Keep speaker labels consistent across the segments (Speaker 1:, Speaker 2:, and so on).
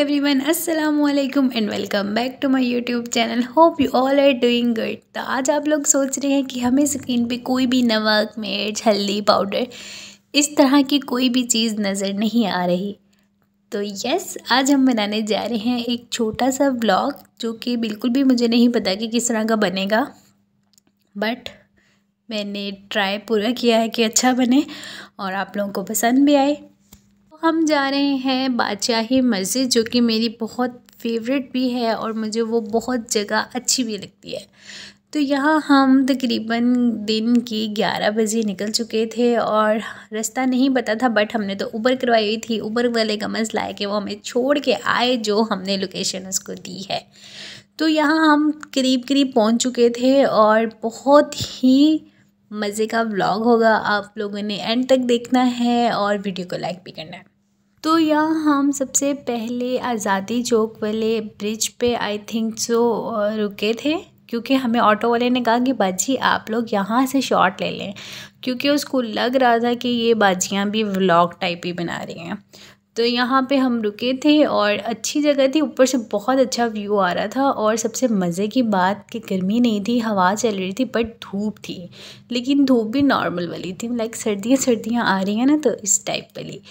Speaker 1: every everyone असलम and welcome back to my YouTube channel hope you all are doing good तो आज आप लोग सोच रहे हैं कि हमें स्क्रीन पे कोई भी नमक मिर्च हल्दी पाउडर इस तरह की कोई भी चीज़ नज़र नहीं आ रही तो यस आज हम बनाने जा रहे हैं एक छोटा सा ब्लॉग जो कि बिल्कुल भी मुझे नहीं पता कि किस तरह का बनेगा बट मैंने ट्राई पूरा किया है कि अच्छा बने और आप लोगों को पसंद भी आए हम जा रहे हैं बादशाही मस्जिद जो कि मेरी बहुत फेवरेट भी है और मुझे वो बहुत जगह अच्छी भी लगती है तो यहाँ हम तकरीबन दिन के 11 बजे निकल चुके थे और रास्ता नहीं पता था बट हमने तो उबर करवाई हुई थी उबर वाले का मसला है कि वो हमें छोड़ के आए जो हमने लोकेशन उसको दी है तो यहाँ हम करीब करीब पहुँच चुके थे और बहुत ही मज़े का व्लॉग होगा आप लोगों ने एंड तक देखना है और वीडियो को लाइक भी करना है तो यहाँ हम सबसे पहले आज़ादी चौक वाले ब्रिज पे आई थिंक सो रुके थे क्योंकि हमें ऑटो वाले ने कहा कि बाजी आप लोग यहाँ से शॉट ले लें क्योंकि उसको लग रहा था कि ये बाजियाँ भी व्लॉग टाइप ही बना रही हैं तो यहाँ पे हम रुके थे और अच्छी जगह थी ऊपर से बहुत अच्छा व्यू आ रहा था और सबसे मज़े की बात कि गर्मी नहीं थी हवा चल रही थी बट धूप थी लेकिन धूप भी नॉर्मल वाली थी लाइक सर्दियाँ सर्दियाँ आ रही हैं ना तो इस टाइप वाली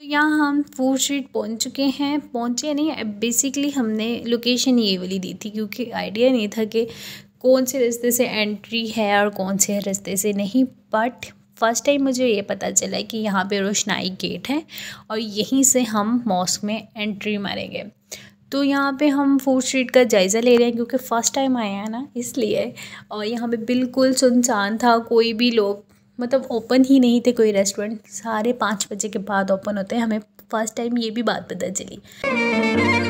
Speaker 1: तो यहाँ हम फोर स्ट्रीट पहुँच चुके हैं पहुँचे नहीं बेसिकली हमने लोकेशन ये वाली दी थी क्योंकि आइडिया नहीं था कि कौन से रास्ते से एंट्री है और कौन से रास्ते से नहीं बट फ़र्स्ट टाइम मुझे ये पता चला कि यहाँ पे रोशनाई गेट है और यहीं से हम मॉस्क में एंट्री मारेंगे तो यहाँ पे हम फूड स्ट्रीट का जायज़ा ले रहे हैं क्योंकि फ़र्स्ट टाइम आए हैं ना इसलिए और यहाँ पे बिल्कुल सुनसान था कोई भी लोग मतलब ओपन ही नहीं थे कोई रेस्टोरेंट सारे पाँच बजे के बाद ओपन होते हैं हमें फर्स्ट टाइम ये भी बात पता चली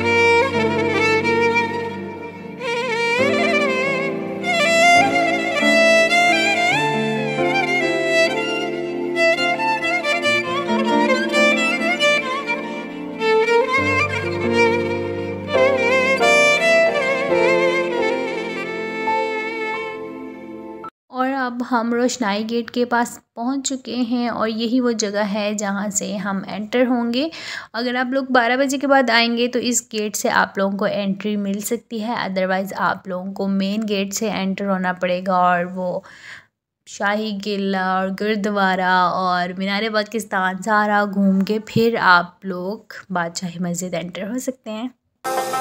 Speaker 1: हम रोशनाई गेट के पास पहुंच चुके हैं और यही वो जगह है जहां से हम एंटर होंगे अगर आप लोग 12 बजे के बाद आएंगे तो इस गेट से आप लोगों को एंट्री मिल सकती है अदरवाइज़ आप लोगों को मेन गेट से एंटर होना पड़ेगा और वो शाही किला और गुरुद्वारा और मीनार पाकिस्तान सारा घूम के फिर आप लोग बादशाही मस्जिद एंटर हो सकते हैं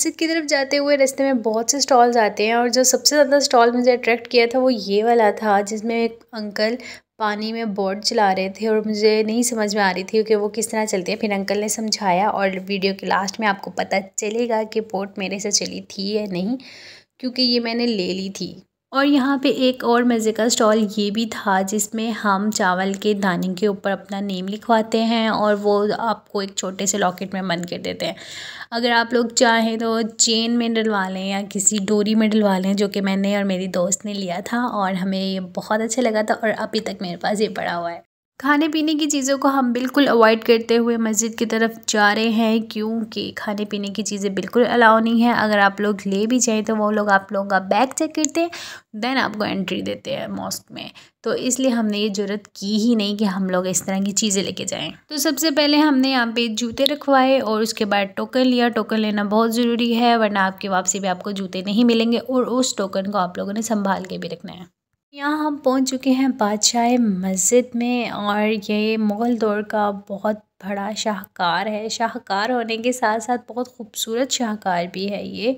Speaker 1: मस्जिद की तरफ जाते हुए रास्ते में बहुत से स्टॉल्स आते हैं और जो सबसे ज़्यादा स्टॉल मुझे अट्रैक्ट किया था वो ये वाला था जिसमें एक अंकल पानी में बोट चला रहे थे और मुझे नहीं समझ में आ रही थी कि वो किस तरह चलते हैं फिर अंकल ने समझाया और वीडियो के लास्ट में आपको पता चलेगा कि बोट मेरे से चली थी या नहीं क्योंकि ये मैंने ले ली थी और यहाँ पे एक और मज़े का स्टॉल ये भी था जिसमें हम चावल के दाने के ऊपर अपना नेम लिखवाते हैं और वो आपको एक छोटे से लॉकेट में बंद कर देते हैं अगर आप लोग चाहें तो चेन में डलवा लें या किसी डोरी में डलवा लें जो कि मैंने और मेरी दोस्त ने लिया था और हमें ये बहुत अच्छा लगा था और अभी तक मेरे पास ये पड़ा हुआ है खाने पीने की चीज़ों को हम बिल्कुल अवॉइड करते हुए मस्जिद की तरफ जा रहे हैं क्योंकि खाने पीने की चीज़ें बिल्कुल अलाउ नहीं है अगर आप लोग ले भी जाएँ तो वो लोग आप लोगों का बैग चेक करते हैं देन आपको एंट्री देते हैं मॉस्क में तो इसलिए हमने ये ज़रूरत की ही नहीं कि हम लोग इस तरह की चीज़ें लेके जाएं तो सबसे पहले हमने यहाँ पे जूते रखवाए और उसके बाद टोकन लिया टोकन लेना बहुत ज़रूरी है वरना आपकी वापसी भी आपको जूते नहीं मिलेंगे और उस टोकन को आप लोगों ने संभाल के भी रखना है यहाँ हम पहुँच चुके हैं बादशाह मस्जिद में और ये मुग़ल दौर का बहुत बड़ा शाहकार है शाहकार होने के साथ साथ बहुत खूबसूरत शाहकार भी है ये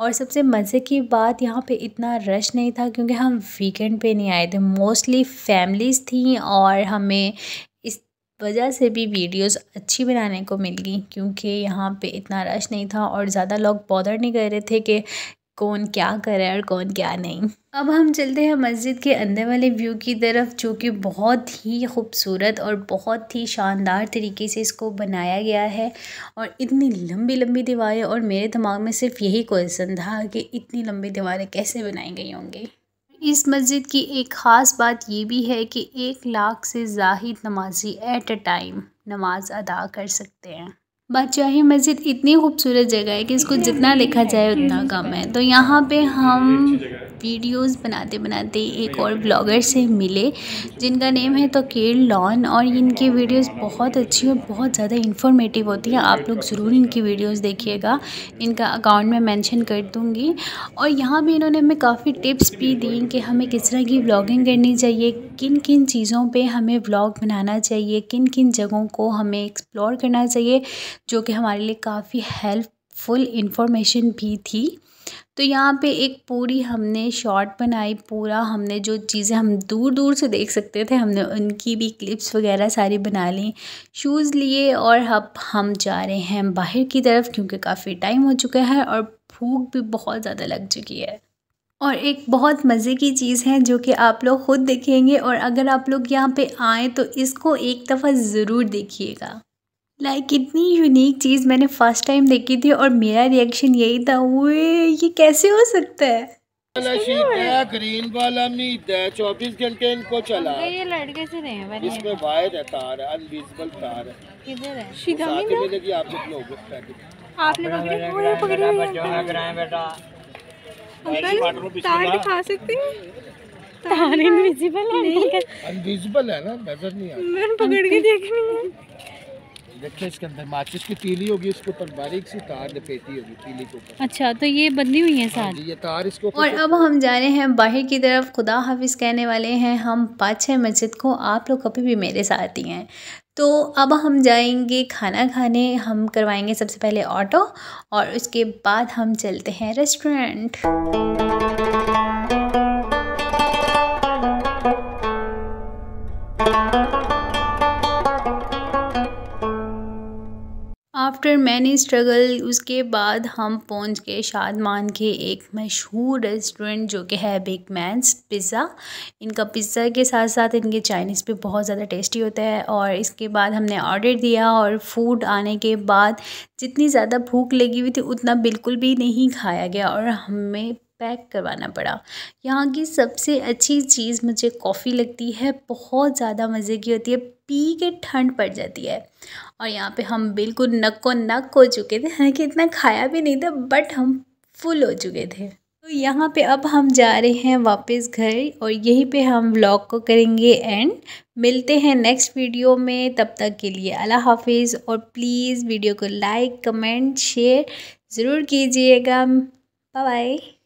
Speaker 1: और सबसे मज़े की बात यहाँ पे इतना रश नहीं था क्योंकि हम वीकेंड पे नहीं आए थे मोस्टली फैमिलीज़ थी और हमें वजह से भी वीडियोस अच्छी बनाने को मिल गई क्योंकि यहाँ पे इतना रश नहीं था और ज़्यादा लोग बॉडर नहीं कर रहे थे कि कौन क्या कर रहा है और कौन क्या नहीं अब हम चलते हैं मस्जिद के अंदर वाले व्यू की तरफ जो कि बहुत ही खूबसूरत और बहुत ही शानदार तरीके से इसको बनाया गया है और इतनी लंबी लंबी दीवारें और मेरे दिमाग में सिर्फ यही क्वेश्चन था कि इतनी लंबी दीवारें कैसे बनाई गई होंगी इस मस्जिद की एक ख़ास बात ये भी है कि एक लाख से जाहिद नमाजी एट अ टाइम नमाज अदा कर सकते हैं बादशाही मस्जिद इतनी खूबसूरत जगह है कि इसको जितना लिखा जाए उतना कम है तो यहाँ पे हम वीडियोस बनाते बनाते एक और ब्लॉगर से मिले जिनका नेम है तो केर लॉन और इनकी वीडियोस बहुत अच्छी और बहुत ज़्यादा इन्फॉर्मेटिव होती हैं आप लोग ज़रूर इनकी वीडियोस देखिएगा इनका अकाउंट में मेंशन कर दूँगी और यहाँ भी इन्होंने हमें काफ़ी टिप्स भी दी कि हमें किस तरह की ब्लॉगिंग करनी चाहिए किन किन चीज़ों पर हमें ब्लॉग बनाना चाहिए किन किन जगहों को हमें एक्सप्लोर करना चाहिए जो कि हमारे लिए काफ़ी हेल्प फुल इन्फॉर्मेशन भी थी तो यहाँ पे एक पूरी हमने शॉट बनाई पूरा हमने जो चीज़ें हम दूर दूर से देख सकते थे हमने उनकी भी क्लिप्स वगैरह सारी बना ली शूज़ लिए और अब हम जा रहे हैं बाहर की तरफ क्योंकि काफ़ी टाइम हो चुका है और भूख भी बहुत ज़्यादा लग चुकी है और एक बहुत मज़े की चीज़ है जो कि आप लोग ख़ुद देखेंगे और अगर आप लोग यहाँ पे आएँ तो इसको एक दफ़ा ज़रूर देखिएगा लाइक like, इतनी यूनिक चीज़ मैंने फ़र्स्ट टाइम देखी थी और मेरा रिएक्शन यही था वो ये कैसे हो सकता है ग्रीन वाला है चौबीस घंटे इनको चला ये लड़के से नहीं है इसमें वायर है तार है अनविजिबल तार है किधर है शिगामी में लगी आप लोग लोग आपने पकड़े पूरे पकड़े है बेटा
Speaker 2: अंकल तार दिखा सकते हैं तार इनविजिबल है
Speaker 1: अनविजिबल है ना नजर नहीं आ मैंने पकड़ के देखनी है रखे इसके अंदर माचिस की पीली होगी इसके ऊपर बारीक सी तार लपेटी होगी पीली के ऊपर अच्छा तो ये बंदी हुई है हाँ साथ ये तार इसको और अब हम जा रहे हैं बाहर की तरफ खुदा हाफिज़ कहने वाले हैं हम पाछे मस्जिद को आप लोग कभी भी मेरे साथ ही हैं तो अब हम जाएंगे खाना खाने हम करवाएंगे सबसे पहले ऑटो और उसके बाद हम चलते हैं रेस्टोरेंट आफ्टर मैनी स्ट्रगल उसके बाद हम पहुंच गए शादमान के एक मशहूर रेस्टोरेंट जो कि है बिग मैंस पिज़्ज़ा इनका पिज़्ज़ा के साथ साथ इनके चाइनीज़ भी बहुत ज़्यादा टेस्टी होता है और इसके बाद हमने ऑर्डर दिया और फूड आने के बाद जितनी ज़्यादा भूख लगी हुई थी उतना बिल्कुल भी नहीं खाया गया और हमें पैक करवाना पड़ा यहाँ की सबसे अच्छी चीज़ मुझे कॉफ़ी लगती है बहुत ज़्यादा मज़े की होती है पी के ठंड पड़ जाती है और यहाँ पे हम बिल्कुल नक्को नक हो चुके थे हालांकि इतना खाया भी नहीं था बट हम फुल हो चुके थे तो यहाँ पे अब हम जा रहे हैं वापस घर और यहीं पे हम व्लॉग को करेंगे एंड मिलते हैं नेक्स्ट वीडियो में तब तक के लिए अल्लाह हाफिज़ और प्लीज़ वीडियो को लाइक कमेंट शेयर ज़रूर कीजिएगा बाय